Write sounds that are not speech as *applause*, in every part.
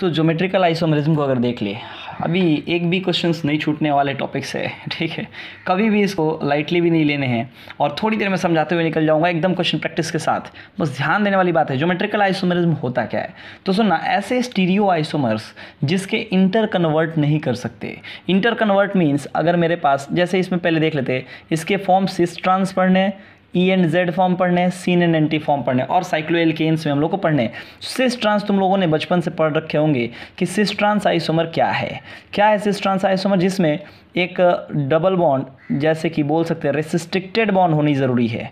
तो geometrical isomerism को अगर देख लिए अभी एक भी क्वेश्चन नहीं छूटने वाले टॉपिक्स है *laughs* ठीक है कभी भी इसको लाइटली भी नहीं लेने हैं और थोड़ी देर में समझाते हुए निकल जाऊंगा एकदम क्वेश्चन प्रैक्टिस के साथ बस ध्यान देने वाली बात है ज्योमेट्रिकल आइसोमरिज्म होता क्या है तो सुनना ऐसे स्टीरियो आइसोमर्स जिसके इंटर कन्वर्ट नहीं कर सकते इंटर कन्वर्ट मीन्स अगर मेरे पास जैसे इसमें पहले देख लेते इसके फॉर्म सिस ट्रांसफर ने ई एंड जेड फॉर्म पढ़ने हैं सीन एन टी फॉर्म पढ़ने और साइक्लो एल्केन्स में हम लोग को पढ़ने हैं सिस तो ट्रांस तुम लोगों ने बचपन से पढ़ रखे होंगे कि सिस ट्रांस आइसोमर क्या है क्या है सिस ट्रांस आइसोमर जिसमें एक डबल बॉन्ड जैसे कि बोल सकते हैं रेसिस्ट्रिक्टेड बॉन्ड होनी ज़रूरी है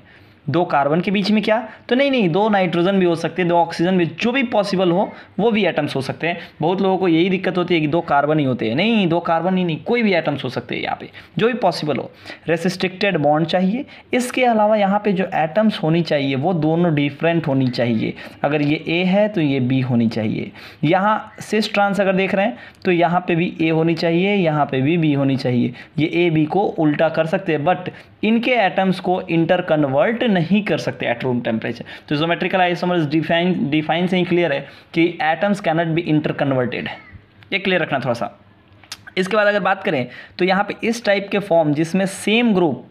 दो कार्बन के बीच में क्या तो नहीं नहीं दो नाइट्रोजन भी हो सकते हैं दो ऑक्सीजन भी जो भी पॉसिबल हो वो भी एटम्स हो सकते हैं बहुत लोगों को यही दिक्कत होती है कि दो कार्बन ही होते हैं नहीं दो कार्बन ही नहीं कोई भी एटम्स हो सकते हैं यहाँ पे जो भी पॉसिबल हो रेसिस्ट्रिक्टेड बॉन्ड चाहिए इसके अलावा यहाँ पर जो एटम्स होनी चाहिए वो दोनों डिफरेंट होनी चाहिए अगर ये ए है तो ये बी होनी चाहिए यहाँ सिस ट्रांस अगर देख रहे हैं तो यहाँ पर भी ए होनी चाहिए यहाँ पर भी बी होनी चाहिए ये ए बी को उल्टा कर सकते हैं बट इनके एटम्स को इंटरकन्वर्ट नहीं कर सकते एट रूम टेम्परेचर तो जोमेट्रिकल आई समझ डिफाइन डिफाइन से ही क्लियर है कि atoms cannot be interconverted ये क्लियर रखना थोड़ा सा इसके बाद अगर बात करें तो यहाँ पे इस टाइप के फॉर्म जिसमें सेम ग्रुप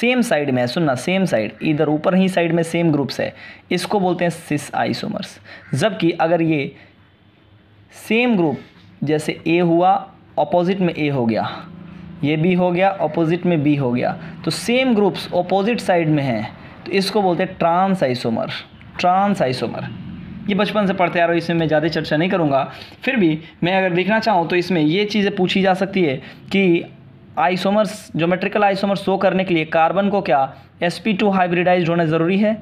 सेम साइड में है सुनना सेम साइड इधर ऊपर ही साइड में सेम ग्रुप्स है इसको बोलते हैं सिस आइसोमर्स जबकि अगर ये सेम ग्रुप जैसे ए हुआ ऑपोजिट में ए हो गया ये बी हो गया ऑपोजिट में बी हो गया तो सेम ग्रुप्स ऑपोजिट साइड में हैं इसको बोलते हैं ट्रांस आइसोमर ट्रांस आइसोमर ये बचपन से पढ़ते आ रहे हो इसमें मैं ज़्यादा चर्चा नहीं करूँगा फिर भी मैं अगर देखना चाहूँ तो इसमें ये चीज़ें पूछी जा सकती है कि आइसोमर्स जोमेट्रिकल आइसोमर शो करने के लिए कार्बन को क्या एस पी टू हाइब्रिडाइज होना ज़रूरी है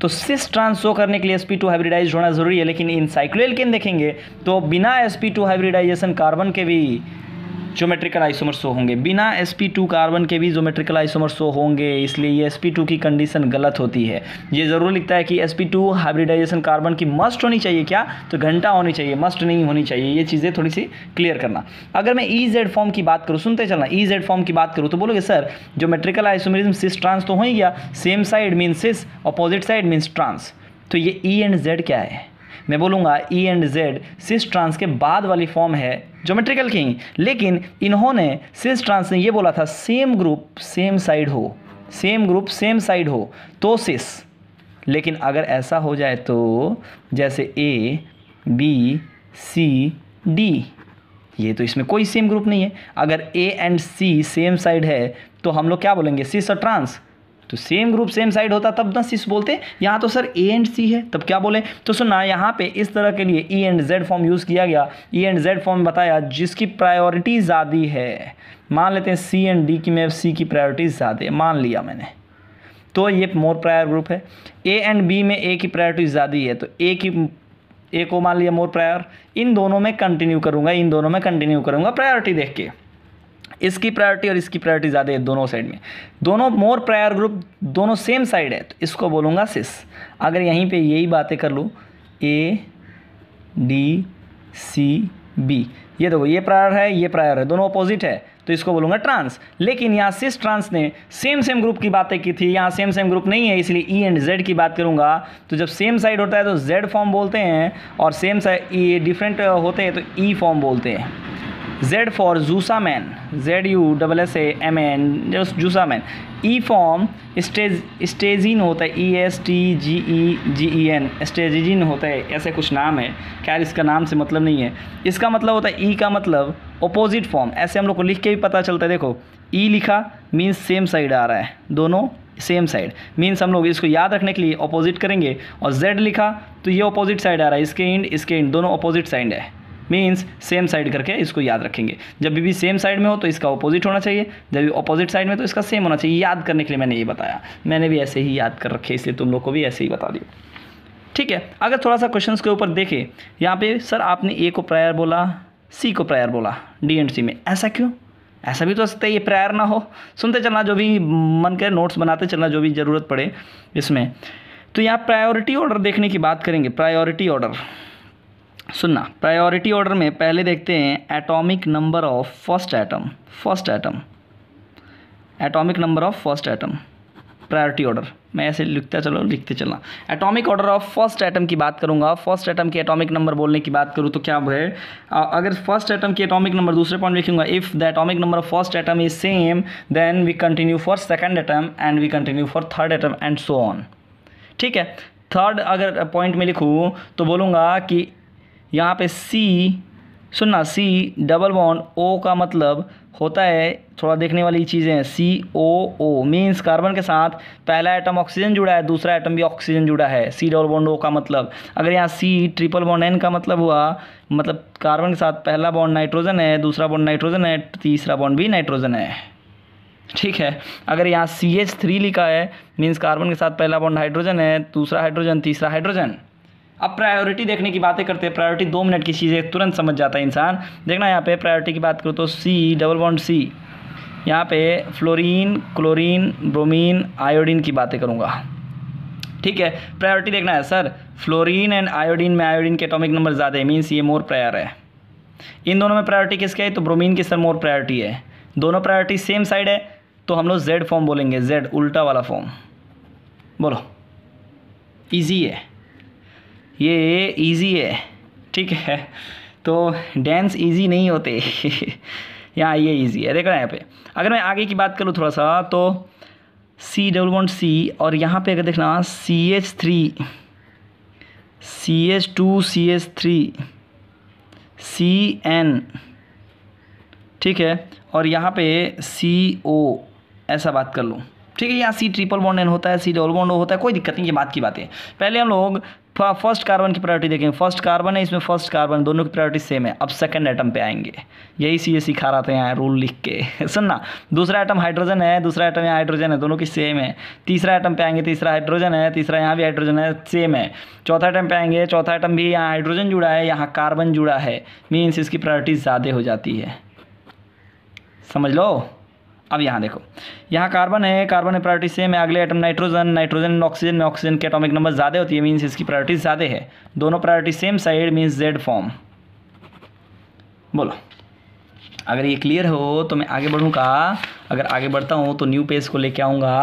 तो सिस ट्रांस शो करने के लिए एस पी टू हाइब्रिडाइज होना ज़रूरी है लेकिन इन साइक्लोएल्केन देखेंगे तो बिना S P two hybridization carbon के भी जोमेट्रिकल आइसोमर शो होंगे बिना sp2 कार्बन के भी जोमेट्रिकल आइसोमर शो होंगे इसलिए ये sp2 की कंडीशन गलत होती है ये ज़रूर लिखता है कि sp2 हाइब्रिडाइजेशन कार्बन की मस्ट होनी चाहिए क्या तो घंटा होनी चाहिए मस्ट नहीं होनी चाहिए ये चीज़ें थोड़ी सी क्लियर करना अगर मैं ई जेड फॉर्म की बात करूँ सुनते चलना ई जेड फॉर्म की बात करूँ तो बोलोगे sir geometrical isomerism cis trans तो हो ही गया same side mean cis opposite side means trans तो ये ई एंड जेड क्या है मैं बोलूँगा E and Z cis trans के बाद वाली फॉर्म है जोमेट्रिकल की लेकिन इन्होंने सिस ट्रांस ने ये बोला था सेम ग्रुप सेम साइड हो सेम ग्रुप सेम साइड हो तो सिस लेकिन अगर ऐसा हो जाए तो जैसे ए बी सी डी ये तो इसमें कोई सेम ग्रुप नहीं है अगर A and C same side है तो हम लोग क्या बोलेंगे सिस और ट्रांस तो सेम ग्रुप सेम साइड होता तब ना सिस बोलते यहाँ तो सर ए एंड सी है तब क्या बोले तो सो ना यहाँ पे इस तरह के लिए E and Z form use किया गया ई एंड जेड फॉर्म बताया जिसकी प्रायोरिटी ज़्यादा है मान लेते हैं सी एंड डी की मैं सी की प्रायोरिटी ज़्यादा है मान लिया मैंने तो ये मोर प्रायर ग्रुप है ए एंड बी में ए की प्रायोरिटी ज़्यादा है तो ए की ए को मान लिया मोर प्रायर इन दोनों में कंटिन्यू करूँगा इन दोनों में कंटिन्यू करूँगा प्रायोरिटी देख के इसकी प्रायोरिटी और इसकी प्रायोरिटी ज़्यादा है दोनों साइड में दोनों मोर प्रायर ग्रुप दोनों सेम साइड है तो इसको बोलूँगा सिस अगर यहीं पे यही बातें कर लूँ ए डी सी बी ये देखो ये प्रायर है ये प्रायर है दोनों अपोजिट है तो इसको बोलूँगा ट्रांस लेकिन यहाँ सिस ट्रांस ने सेम सेम ग्रुप की बातें की थी यहाँ सेम सेम ग्रुप नहीं है इसलिए ई एंड जेड की बात करूँगा तो जब सेम साइड होता है तो जेड फॉर्म बोलते हैं और सेम साइड ये डिफरेंट होते हैं तो ई e फॉर्म बोलते हैं Z for Zusa Man, Z U double S M N जूसा मैन ई फॉर्म स्टेज स्टेजिन होता है E S T G E G E N स्टेजिन होता है ऐसे कुछ नाम है खैर इसका नाम से मतलब नहीं है इसका मतलब होता है ई e का मतलब अपोजिट फॉर्म ऐसे हम लोग को लिख के भी पता चलता है देखो ई e लिखा मीन्स सेम साइड आ रहा है दोनों सेम साइड मीन्स हम लोग इसको याद रखने के लिए अपोजिट करेंगे और जेड लिखा तो ये अपोजिट साइड आ रहा है इसके इंड इसके इंड दोनों अपोजिट साइड है मीन्स सेम साइड करके इसको याद रखेंगे जब भी सेम साइड में हो तो इसका ऑपोजिट होना चाहिए जब भी ऑपोजिट साइड में तो इसका सेम होना चाहिए याद करने के लिए मैंने ये बताया मैंने भी ऐसे ही याद कर रखे इसलिए तुम लोग को भी ऐसे ही बता दिया ठीक है अगर थोड़ा सा क्वेश्चन के ऊपर देखें यहाँ पे सर आपने ए को प्रायर बोला सी को प्रायर बोला डी एंड सी में ऐसा क्यों ऐसा भी तो हो सकता है ये प्रायर ना हो सुनते चलना जो भी मन करे नोट्स बनाते चलना जो भी ज़रूरत पड़े इसमें तो यहाँ प्रायोरिटी ऑर्डर देखने की बात करेंगे प्रायोरिटी ऑर्डर सुनना प्रायोरिटी ऑर्डर में पहले देखते हैं atomic number of first atom first atom atomic number of first atom priority order मैं ऐसे लिखता चलो लिखते चलना atomic order of first atom की बात करूंगा फर्स्ट एटम के एटॉमिक नंबर बोलने की बात करूँ तो क्या है अगर फर्स्ट एटम की एटॉमिक नंबर दूसरे पॉइंट लिखूंगा if the atomic number of first atom is same then we continue for second atom and we continue for third atom and so on ठीक है थर्ड अगर पॉइंट में लिखूँ तो बोलूँगा कि यहाँ पे सी सुनना सी डबल बॉन्ड ओ का मतलब होता है थोड़ा देखने वाली चीज़ें हैं सी ओ ओ मीन्स कार्बन के साथ पहला एटम ऑक्सीजन जुड़ा है दूसरा एटम भी ऑक्सीजन जुड़ा है सी डबल बॉन्ड ओ का मतलब अगर यहाँ सी ट्रिपल बॉन्ड एन का मतलब हुआ मतलब कार्बन के साथ पहला बॉन्ड नाइट्रोजन है दूसरा बॉन्ड नाइट्रोजन है तीसरा बॉन्ड भी नाइट्रोजन है ठीक है अगर यहाँ सी एच थ्री लिखा है मीन्स कार्बन के साथ पहला बॉन्ड हाइड्रोजन है दूसरा हाइड्रोजन तीसरा हाइड्रोजन अब प्रायोरिटी देखने की बातें करते हैं प्रायोरिटी दो मिनट की चीज़ें तुरंत समझ जाता है इंसान देखना यहाँ पे प्रायोरिटी की बात करो तो सी डबल बॉन्ड सी यहाँ पे फ्लोरीन क्लोरीन ब्रोमीन आयोडीन की बातें करूँगा ठीक है प्रायोरिटी देखना है सर फ्लोरीन एंड आयोडीन में आयोडीन के एटॉमिक नंबर ज़्यादा है मीन्स ये मोर प्रायर है इन दोनों में प्रायोरिटी किसके है तो ब्रोमीन की सर मोर प्रायोरिटी है दोनों प्रायोरिटी सेम साइड है तो हम लोग जेड फॉर्म बोलेंगे जेड उल्टा वाला फॉर्म बोलो ईजी है ये इजी है ठीक है तो डांस इजी नहीं होते *laughs* यहाँ ये इजी है देख रहे हैं यहाँ पे अगर मैं आगे की बात करूँ थोड़ा सा तो सी डबल वन सी और यहाँ पे अगर देखना C H three C H two C H three C N ठीक है और यहाँ पे सी ओ ऐसा बात कर लूँ ठीक है यहाँ सी ट्रिपल बॉन्ड एन होता है सी डबल बॉन्ड होता है कोई दिक्कत नहीं ये बात की बात है पहले हम लोग फर्स्ट कार्बन की प्रायोरिटी देखेंगे फर्स्ट कार्बन है इसमें फर्स्ट कार्बन दोनों की प्रायोरिटी सेम है अब सेकंड आइटम पे आएंगे यही सी ये सिखा रहा था यहाँ रूल लिख के *laughs* सुनना दूसरा आइटम हाइड्रोजन है दूसरा आइटम यहाँ हाइड्रोजन है दोनों की सेम है तीसरा आइटम पे आएंगे तीसरा हाइड्रोजन है तीसरा यहाँ भी हाइड्रोजन है सेम है चौथा आइटम पे आएंगे चौथा आइटम भी यहाँ हाइड्रोजन जुड़ा है यहाँ कार्बन जुड़ा है मीन्स इसकी प्रायोरिटी ज़्यादा हो जाती है समझ लो अब यहाँ देखो यहाँ कार्बन है कार्बन में प्रायोरिटी सेम है अगले आइटम नाइट्रोजन नाइट्रोजन ऑक्सीजन में ऑक्सीजन के एटॉमिक नंबर ज़्यादा होती है मीन्स इसकी प्रायोरिटी ज़्यादा है दोनों priority same side means Z form बोलो अगर ये क्लियर हो तो मैं आगे बढ़ूँगा अगर आगे बढ़ता हूँ तो न्यू पेज को लेके आऊँगा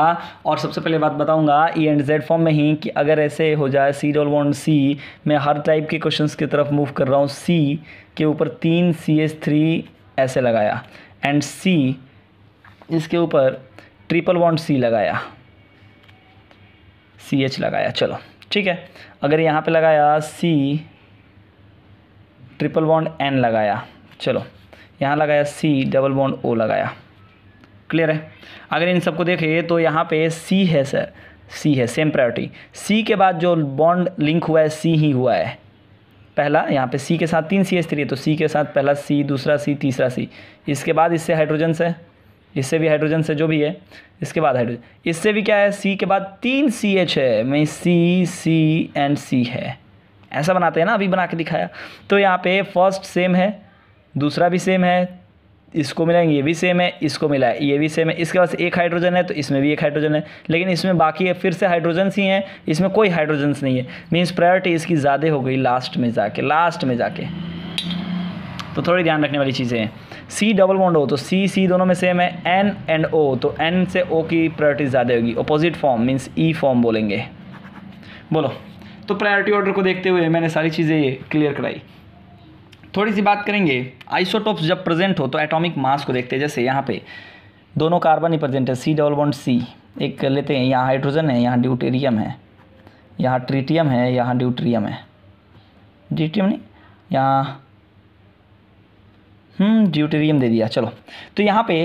और सबसे पहले बात बताऊँगा ई एंड जेड फॉर्म में ही कि अगर ऐसे हो जाए सी डॉल वन सी मैं हर टाइप के क्वेश्चन की तरफ मूव कर रहा हूँ सी के ऊपर तीन सी एस थ्री ऐसे लगाया एंड सी इसके ऊपर ट्रिपल बॉन्ड सी लगाया सी एच लगाया चलो ठीक है अगर यहाँ पे लगाया सी ट्रिपल बॉन्ड एन लगाया चलो यहाँ लगाया सी डबल बॉन्ड ओ लगाया क्लियर है अगर इन सबको देखें तो यहाँ पे सी है सर सी है सेम प्रायोरिटी सी के बाद जो बॉन्ड लिंक हुआ है सी ही हुआ है पहला यहाँ पे सी के साथ तीन सी एच थ्री है तो सी के साथ पहला सी दूसरा सी तीसरा सी इसके बाद इससे हाइड्रोजन से इससे भी हाइड्रोजन से जो भी है इसके बाद हाइड्रोजन इससे भी क्या है सी के बाद तीन सी एच है मैं सी सी एंड सी है ऐसा बनाते हैं ना अभी बना के दिखाया तो यहाँ पे फर्स्ट सेम है दूसरा भी सेम है इसको मिलाएंगे ये भी सेम है इसको है ये भी सेम है इसके पास एक हाइड्रोजन है तो इसमें भी एक हाइड्रोजन है लेकिन इसमें बाकी है फिर से हाइड्रोजन्स ही हैं इसमें कोई हाइड्रोजन्स नहीं है मीन्स प्रायोरिटी इसकी ज़्यादा हो गई लास्ट में जाके लास्ट में जाके तो थोड़ी ध्यान रखने वाली चीज़ें हैं सी डबल बॉन्ड हो तो सी सी दोनों में सेम है एन एंड ओ तो एन से ओ की प्रायोरिटी ज़्यादा होगी opposite form means E form बोलेंगे बोलो तो प्रायोरिटी ऑर्डर को देखते हुए मैंने सारी चीज़ें ये क्लियर कराई थोड़ी सी बात करेंगे आइसोटोप्स जब प्रेजेंट हो तो एटॉमिक मास को देखते हैं जैसे यहाँ पे दोनों कार्बन ही प्रेजेंट है सी डबल बॉन्ड सी एक लेते हैं यहाँ हाइड्रोजन है यहाँ ड्यूटेरियम है यहाँ ट्रीटियम है यहाँ ड्यूट्रियम है ड्यूटियम नहीं यहाँ ड्यूटेरियम हम्म, दे दिया चलो तो यहाँ पे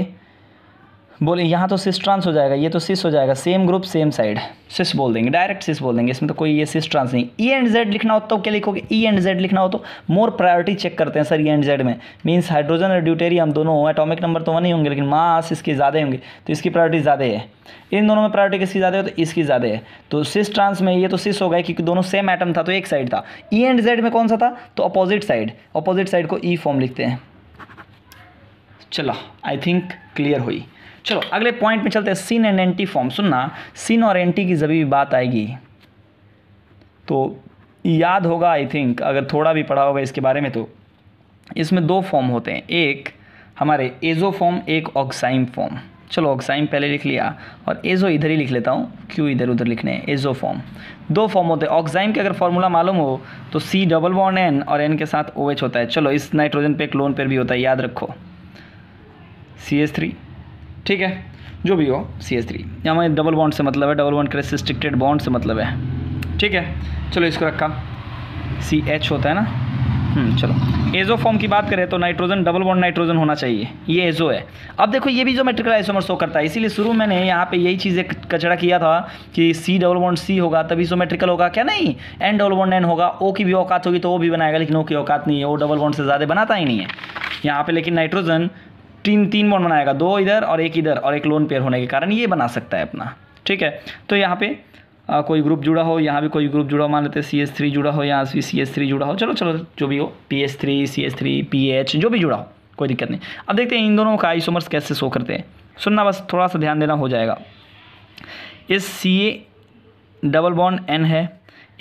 बोले यहाँ तो सिस ट्रांस हो जाएगा ये तो सिस हो जाएगा same group same side cis बोल देंगे डायरेक्ट सिस बोल देंगे इसमें तो कोई ये सिस ट्रांस नहीं ई एंड जेड लिखना हो तो क्या लिखोगे ई एंड जेड लिखना हो तो मोर प्रायोरिटी चेक करते हैं सर ई एंड जेड में मीन्स हाइड्रोजन और ड्यूटेरियम दोनों एटॉमिक नंबर तो वन ही होंगे लेकिन मास इसके ज़्यादा होंगे तो इसकी प्रायोरिटी ज़्यादा है इन दोनों में प्रायोरिटी किसकी ज़्यादा है तो इसकी ज़्यादा है तो सिस ट्रांस में ये तो सिस हो गए क्योंकि दोनों सेम एटम था तो एक साइड था ई एंड जेड में कौन सा था तो अपोजिट साइड अपोजिट साइड को ई e फॉर्म लिखते हैं चलो आई थिंक क्लियर हुई चलो अगले पॉइंट में चलते हैं सीन एंड एंटी फॉर्म सुनना सीन और एंटी की जब भी बात आएगी तो याद होगा आई थिंक अगर थोड़ा भी पढ़ा होगा इसके बारे में तो इसमें दो फॉर्म होते हैं एक हमारे एजो फॉर्म एक ऑक्साइम फॉर्म चलो ऑक्साइम पहले लिख लिया और एजो इधर ही लिख लेता हूँ क्यों इधर उधर लिखने हैं एजो फॉर्म दो फॉर्म होते हैं ऑक्साइम के अगर फॉर्मूला मालूम हो तो सी डबल वॉन एन और एन के साथ ओ OH एच होता है चलो इस नाइट्रोजन पे क्लोन पर भी होता है याद रखो सी एस थ्री ठीक है जो भी हो सी एस थ्री यहाँ डबल बॉन्ड से मतलब है डबल बॉन्ड क्रेस रिस्ट्रिक्टेड बॉन्ड से मतलब है ठीक है चलो इसको रखा सी एच होता है ना हम्म, चलो एजो फॉर्म की बात करें तो नाइट्रोजन डबल बॉन्ड नाइट्रोजन होना चाहिए ये एजो है अब देखो ये भी जो मेट्रिकल आइसोमर शो करता है इसीलिए शुरू मैंने यहाँ पे यही चीज़ें कचरा किया था कि सी डबल बॉन्ड सी होगा तभी सोमेट्रिकल होगा क्या नहीं एन डबल बॉन्ड एन होगा ओ की भी औकात होगी तो वो भी बनाएगा लेकिन ओ की औकात नहीं है वो डबल बॉन्ड से ज़्यादा बनाता ही नहीं है यहाँ पर लेकिन नाइट्रोजन तीन तीन बॉन्ड बनाएगा दो इधर और एक इधर और एक लोन पेयर होने के कारण ये बना सकता है अपना ठीक है तो यहाँ पे आ, कोई ग्रुप जुड़ा हो यहाँ भी कोई ग्रुप जुड़ा हो मान लेते हैं सी एस थ्री जुड़ा हो यहाँ भी सी एस थ्री जुड़ा हो चलो चलो जो भी हो P S three C S three P H जो भी जुड़ा हो कोई दिक्कत नहीं अब देखते हैं इन दोनों का आइसोमर्स कैसे शो करते हैं सुनना बस थोड़ा सा ध्यान देना हो जाएगा इस C A double bond N है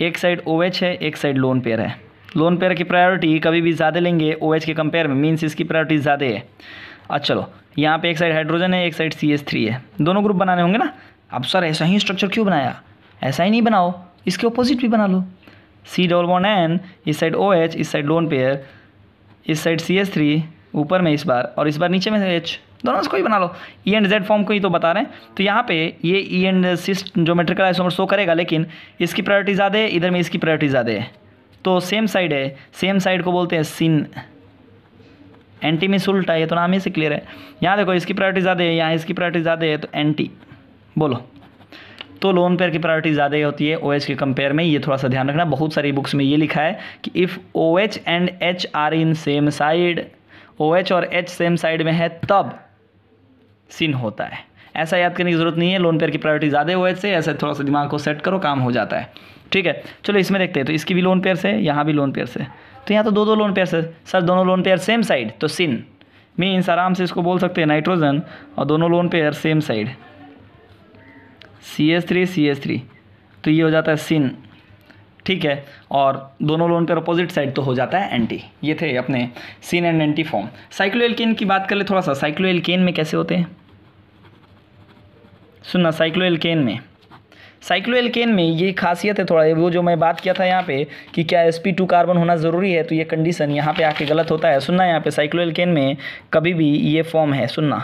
एक साइड ओ OH है एक साइड लोन पेयर है लोन पेयर की प्रायोरिटी कभी भी ज़्यादा लेंगे ओ OH के कंपेयर में मीन्स इसकी प्रायोरिटी ज़्यादा है अच्छा चलो यहाँ पे एक साइड हाइड्रोजन है एक साइड सी एस थ्री है दोनों ग्रुप बनाने होंगे ना अब सर ऐसा ही स्ट्रक्चर क्यों बनाया ऐसा ही नहीं बनाओ इसके ऑपोजिट भी बना लो सी डबल वन एन इस साइड ओ एच इस साइड लोन पेयर इस साइड सी एस थ्री ऊपर में इस बार और इस बार नीचे में एच दोनों से ही बना लो ई एंड जेड फॉर्म को ही तो बता रहे हैं तो यहाँ पे ये E and cis geometrical isomer show करेगा लेकिन इसकी प्रायोरिटी ज़्यादा है इधर में इसकी प्रायोरिटी ज़्यादा है तो सेम साइड है सेम साइड को बोलते हैं सिन एंटी में उल्टा ये तो नाम ही से क्लियर है यहाँ देखो इसकी प्रायोरिटी ज़्यादा है यहाँ इसकी प्रायोरिटी ज़्यादा है तो एंटी बोलो तो लोन पेयर की प्रायोरिटी ज़्यादा होती है ओ एच के कंपेयर में ये थोड़ा सा ध्यान रखना बहुत सारी बुक्स में ये लिखा है कि if O H and H are in same side O H और एच सेम साइड में है तब सिन होता है ऐसा याद करने की ज़रूरत नहीं है लोन पेयर की प्रायोरिटी ज़्यादा है ओ एच से ऐसा थोड़ा सा दिमाग को सेट करो काम हो जाता है ठीक है चलो इसमें देखते हैं तो इसकी भी लोन पेयर से यहाँ भी लोन पेयर से तो यहाँ तो दो दो लोन पेयर सर सर दोनों लोन पेयर सेम साइड तो सिन मीन्स आराम से इसको बोल सकते हैं नाइट्रोजन और दोनों lone pair same side C S three C S three तो ये हो जाता है सिन ठीक है और दोनों लोन पर अपोजिट साइड तो हो जाता है एंटी ये थे अपने syn and anti form cycloalkane की बात कर ले थोड़ा सा साइक्लोएल्केन में कैसे होते हैं सुनना साइक्लोएल्केन में साइक्लोएल्केन में ये खासियत है थोड़ा वो जो मैं बात किया था यहाँ पे कि क्या एस पी टू कार्बन होना ज़रूरी है तो ये कंडीशन यहाँ पे आके गलत होता है सुनना यहाँ पे साइक्लोएल्केन में कभी भी ये फॉर्म है सुनना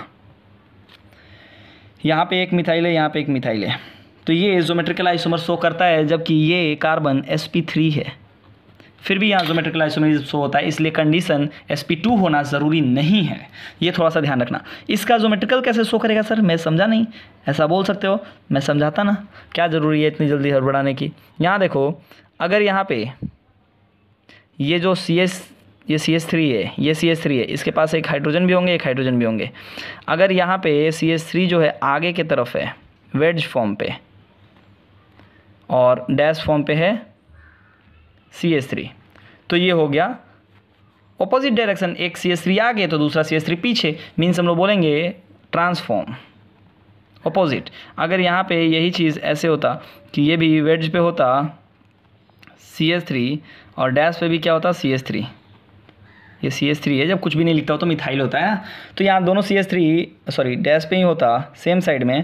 यहाँ पे एक मिथाइल है यहाँ पे एक मिथाइल है तो ये जोमेट्रिकल आइसोमर शो करता है जबकि ये कार्बन एस पी थ्री है फिर भी यहाँ जोमेट्रिक आइसोमेरिज शो होता है इसलिए कंडीशन एस होना ज़रूरी नहीं है ये थोड़ा सा ध्यान रखना इसका जोमेट्रिकल कैसे शो करेगा सर मैं समझा नहीं ऐसा बोल सकते हो मैं समझाता ना क्या ज़रूरी है इतनी जल्दी हड़बड़ाने की यहाँ देखो अगर यहाँ पे ये जो सी एस ये सी एस थ्री है ये सी एस थ्री है इसके पास एक हाइड्रोजन भी होंगे एक हाइड्रोजन भी होंगे अगर यहाँ पे सी एस थ्री जो है आगे की तरफ है वेज फॉर्म पे और डैश फॉर्म पे है सी एस थ्री तो ये हो गया ऑपोजिट डायरेक्शन एक सी एस थ्री आगे तो दूसरा सी एस थ्री पीछे मीन्स हम लोग बोलेंगे ट्रांसफॉर्म ऑपोजिट अगर यहाँ पे यही चीज़ ऐसे होता कि ये भी वेज पे होता सी एस थ्री और डैश पे भी क्या होता सी एस थ्री ये सी एस थ्री है जब कुछ भी नहीं लिखता हो तो मिथाइल होता है ना तो यहाँ दोनों C S three sorry dash पे ही होता सेम साइड में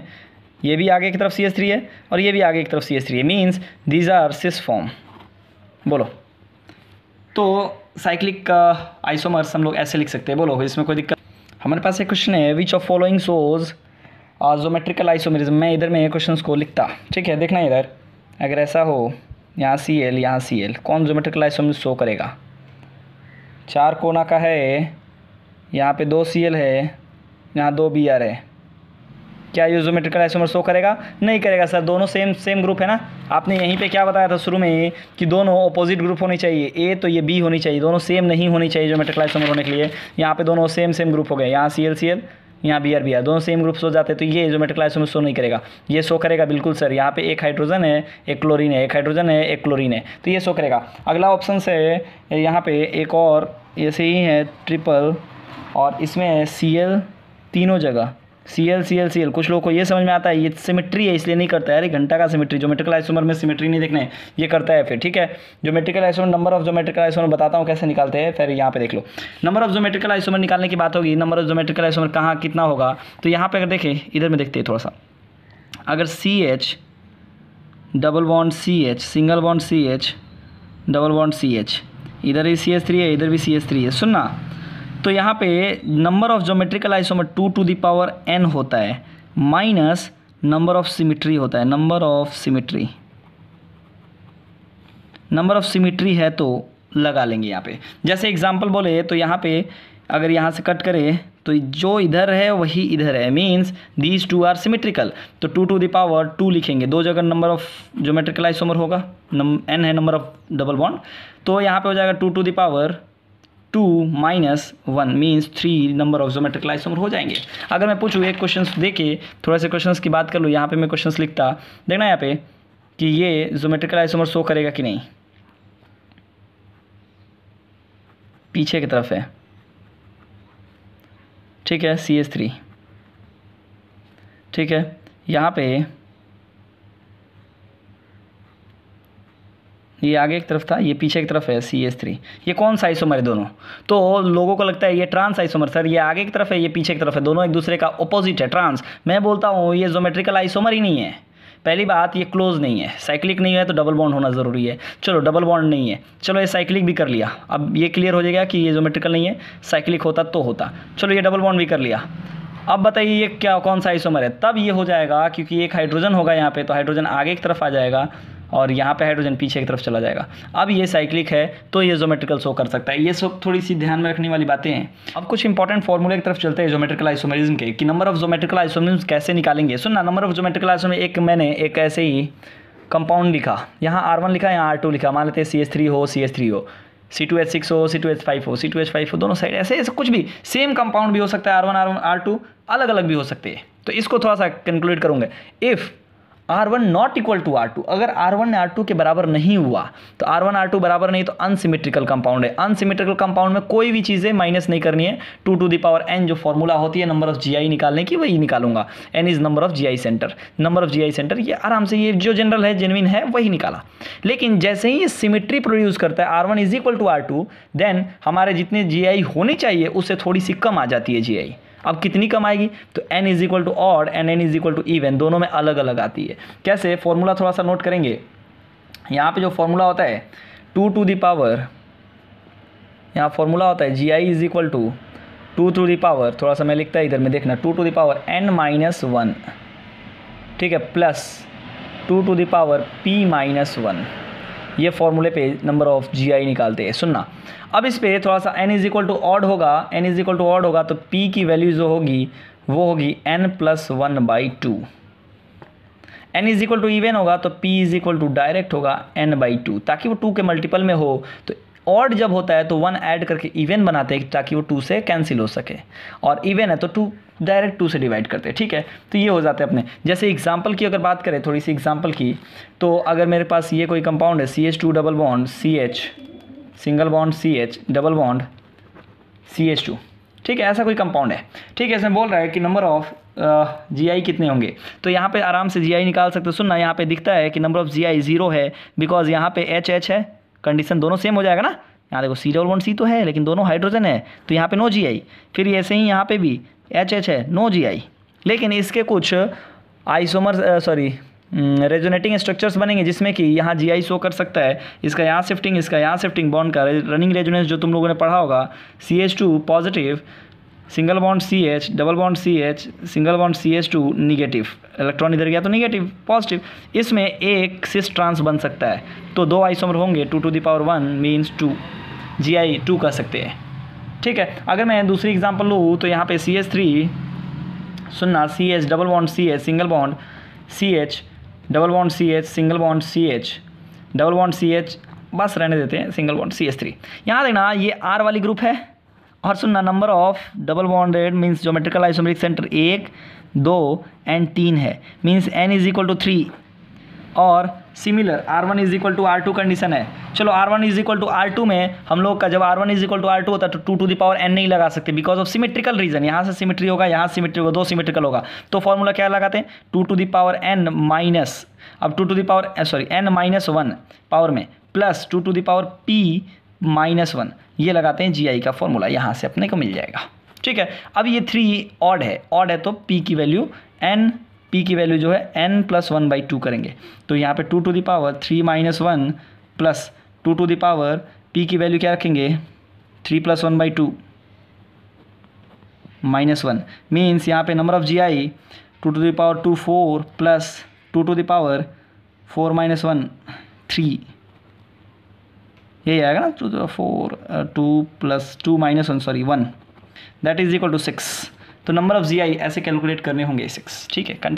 ये भी आगे की तरफ सी एस थ्री है और ये भी आगे की तरफ सी एस थ्री है means these are cis form बोलो तो साइक्लिक का आइसोमर्स हम लोग ऐसे लिख सकते हैं बोलो इसमें कोई दिक्कत हमारे पास एक क्वेश्चन है which of following shows geometrical isomerism मैं इधर में क्वेश्चन को लिखता ठीक है देखना इधर अगर ऐसा हो यहाँ सी एल यहाँ सी एल कौन जोमेट्रिकल आइसोमरिज्म शो करेगा चार कोना का है यहाँ पे दो सी एल है यहाँ दो बी आर है क्या ये जोमेट्रिकल आइसोमर शो करेगा नहीं करेगा सर दोनों सेम सेम ग्रुप है ना आपने यहीं पे क्या बताया था शुरू में कि दोनों अपोजिट ग्रुप होने चाहिए ए तो ये बी होनी चाहिए दोनों सेम नहीं होनी चाहिए जोमेट्रिकलाइज समूह होने के लिए यहाँ पे दोनों सेम सेम ग्रुप हो गए यहाँ सी एल सी एल यहाँ बी आर बी आर दोनों सेम ग्रुप्स हो जाते तो ये जोमेट्रिकलाइज समूह शो नहीं करेगा ये शो करेगा बिल्कुल सर यहाँ पे एक हाइड्रोजन है एक क्लोरीन है एक हाइड्रोजन है एक क्लोरीन है तो ये शो करेगा अगला ऑप्शन है यहाँ पे एक और ऐसे ही है ट्रिपल और इसमें है सी एल तीनों जगह C L C L C L कुछ लोगों को ये समझ में आता है ये सिमेट्री है इसलिए नहीं करता है अरे घंटा का सिमेट्री मेट्रिकल आइसोमर में सिमेट्री नहीं देखना है ये करता है फिर ठीक है geometrical isomer number of geometrical isomer बताता हूँ कैसे निकालते हैं फिर यहाँ पे देख लो नंबर ऑफ जोमेट्रिकल आइसोमर निकालने की बात होगी नंबर ऑफ मेट्रिकल आइसोमर कहाँ कितना होगा तो यहाँ पर अगर देखें इधर में देखते हैं थोड़ा सा अगर C H double bond C H single bond C H double bond C H इधर भी सी एच थ्री है इधर भी सी एच थ्री है सुनना तो यहाँ पे number of geometrical isomer two to the power N होता है माइनस नंबर ऑफ सिमिट्री होता है number of symmetry number of symmetry है तो लगा लेंगे यहाँ पे जैसे एग्जांपल बोले तो यहाँ पे अगर यहाँ से कट करें तो जो इधर है वही इधर है means these two are symmetrical तो टू टू दावर टू लिखेंगे दो जगह नंबर ऑफ जोमेट्रिकल आइसोमर होगा नम एन है नंबर ऑफ डबल बॉन्ड तो यहाँ पे हो जाएगा two to the power two minus one means three number of geometric isomer हो जाएंगे अगर मैं पूछूँ एक क्वेश्चन देखे थोड़ा से क्वेश्चन की बात कर लूँ यहाँ पे मैं क्वेश्चन लिखता देखना यहाँ पे कि ये जोमेट्रिकल आइसोमर शो करेगा कि नहीं पीछे की तरफ है ठीक है सी एस थ्री ठीक है यहाँ पे ये आगे एक तरफ था ये पीछे एक तरफ है सी एस थ्री ये कौन सा आइसोमर है दोनों तो लोगों को लगता है ये ट्रांस आइसोमर सर ये आगे की तरफ है ये पीछे की तरफ है दोनों एक दूसरे का अपोजिट है ट्रांस मैं बोलता हूँ ये जोमेट्रिकल आइसोमर ही नहीं है पहली बात ये क्लोज नहीं है साइक्लिक नहीं है तो डबल बॉन्ड होना ज़रूरी है चलो डबल बॉन्ड नहीं है चलो ये साइक्लिक भी कर लिया अब ये क्लियर हो जाएगा कि ये जोमेट्रिकल नहीं है साइक्लिक होता तो होता चलो ये डबल बॉन्ड भी कर लिया अब बताइए ये क्या कौन सा आइसोमर है तब ये हो जाएगा क्योंकि एक हाइड्रोजन होगा यहाँ पे तो हाइड्रोजन आगे की तरफ आ जाएगा और यहाँ पे हाइड्रोजन पीछे की तरफ चला जाएगा अब ये साइक्लिक है तो ये जोमेट्रिकल शो कर सकता है ये सब थोड़ी सी ध्यान में रखने वाली बातें हैं अब कुछ इंपॉर्टेंट फॉर्मूले की तरफ चलते हैं जोमेट्रिकल आइसोमेरिज्म के कि नंबर ऑफ जोमेट्रिकल आइसोमेरिज्म कैसे निकालेंगे सुनना नंबर ऑफ जोमेट्रिकल आइसोमेरिज्म एक मैंने एक ऐसे ही कंपाउंड लिखा यहाँ आर वन लिखा यहाँ आर टू लिखा मान लेते हैं सी एस थ्री हो सी एस थ्री हो सी टू एच सिक्स हो सी टू एच फाइव हो सी टू एच फाइव हो दोनों साइड ऐसे ऐसे कुछ भी सेम कंपाउंड भी हो सकता है R one R one R two अलग अलग भी हो सकते हैं तो इसको थोड़ा सा कंक्लूड करूँगा if R one not equal to R two अगर आर वन आर टू के बराबर नहीं हुआ तो आर वन आर टू बराबर नहीं तो अनसिमेट्रिकल कंपाउंड है अनसिमेट्रिकल कंपाउंड में कोई भी चीज़ें माइनस नहीं करनी है two to the power N जो फॉर्मूला होती है नंबर ऑफ जी आई निकालने की वही निकालूंगा N is number of G I centre number of G I centre ये आराम से ये जो जनरल है जेनविन है वही निकाला लेकिन जैसे ही ये सिमेट्री प्रोड्यूस करता है R one is equal to R two then हमारे जितने जी आई होने चाहिए उससे थोड़ी सी कम आ जाती है जी आई अब कितनी कम आएगी तो N is equal to odd and N is equal to even दोनों में अलग अलग आती है कैसे फॉर्मूला थोड़ा सा नोट करेंगे यहाँ पे जो फॉर्मूला होता है टू टू दावर यहाँ फॉर्मूला होता है G I is equal to two to the power थोड़ा सा मैं लिखता है इधर में देखना two to the power N minus one ठीक है plus two to the power P minus one ये फॉर्मूले पे नंबर ऑफ जी आई निकालते हैं सुनना अब इस पर थोड़ा सा N is equal to odd होगा N is equal to odd होगा तो पी की वैल्यू जो होगी वो होगी N plus one by two N is equal to even होगा तो P is equal to direct होगा एन बाई टू ताकि वो टू के मल्टीपल में हो तो ऑड जब होता है तो वन ऐड करके इवेन बनाते हैं ताकि वो टू से कैंसिल हो सके और इवेन है तो टू डायरेक्ट टू से डिवाइड करते हैं ठीक है तो ये हो जाते हैं अपने जैसे एग्जाम्पल की अगर बात करें थोड़ी सी एग्जाम्पल की तो अगर मेरे पास ये कोई कंपाउंड है C H two double bond C H single bond C H double bond C H two ठीक है ऐसा कोई कंपाउंड है ठीक है इसमें बोल रहा है कि नंबर ऑफ़ जी आई कितने होंगे तो यहाँ पे आराम से जी आई निकाल सकते हो सुनना यहाँ पे दिखता है कि number of G I zero है बिकॉज यहाँ पे एच एच है कंडीशन दोनों सेम हो जाएगा ना यहाँ देखो सी डबल वन सी तो है लेकिन दोनों हाइड्रोजन है तो यहाँ पे नो जी आई फिर ऐसे ही यहाँ पे भी एच एच है नो जी आई लेकिन इसके कुछ आइसोमर सॉरी रेजोनेटिंग स्ट्रक्चर्स बनेंगे जिसमें कि यहाँ जी आई शो कर सकता है इसका यहाँ शिफ्टिंग इसका यहाँ शिफ्टिंग बॉन्ड का रनिंग रेजोनेंस जो तुम लोगों ने पढ़ा होगा C H two positive single bond C H double bond C H single bond C H two negative electron इधर गया तो निगेटिव पॉजिटिव इसमें एक सिस ट्रांस बन सकता है तो दो आइसोमर होंगे two to the power one means two G I two कह सकते हैं ठीक है अगर मैं दूसरी एग्जाम्पल लूँ तो यहाँ पे सी एच थ्री सुनना C H double bond C H single bond C H double bond C H single bond C H double bond C H बस रहने देते हैं single bond C H three यहाँ देखना ये आर वाली ग्रुप है और सुनना number of double bonded means geometrical isomeric centre एक दो एंड तीन है means n is equal to three और similar R one is equal to R two condition है चलो R one is equal to R two में हम लोग का जब R one is equal to R two होता है तो two to the power n नहीं लगा सकते बिकॉज ऑफ सिमेट्रिकल रीजन यहाँ से सिमेट्री होगा यहाँ सिमेट्री होगा दो सिमेट्रिकल होगा तो फॉर्मूला क्या लगाते हैं two to the power n minus अब two to the power sorry n minus one power में plus two to the power P minus one ये लगाते हैं जी का फॉर्मूला यहाँ से अपने को मिल जाएगा ठीक है अब ये थ्री ऑड है ऑड है तो पी की वैल्यू एन पी की वैल्यू जो है n plus one by two करेंगे तो यहाँ पे two to the power three minus one plus two to the power P की वैल्यू क्या रखेंगे three plus one by two minus one means यहाँ पे number of G I two to the power two four plus two to the power four minus one three यही आएगा ना two four two plus to minus one sorry one that is equal to six तो number of G I ऐसे calculate करने होंगे six ठीक है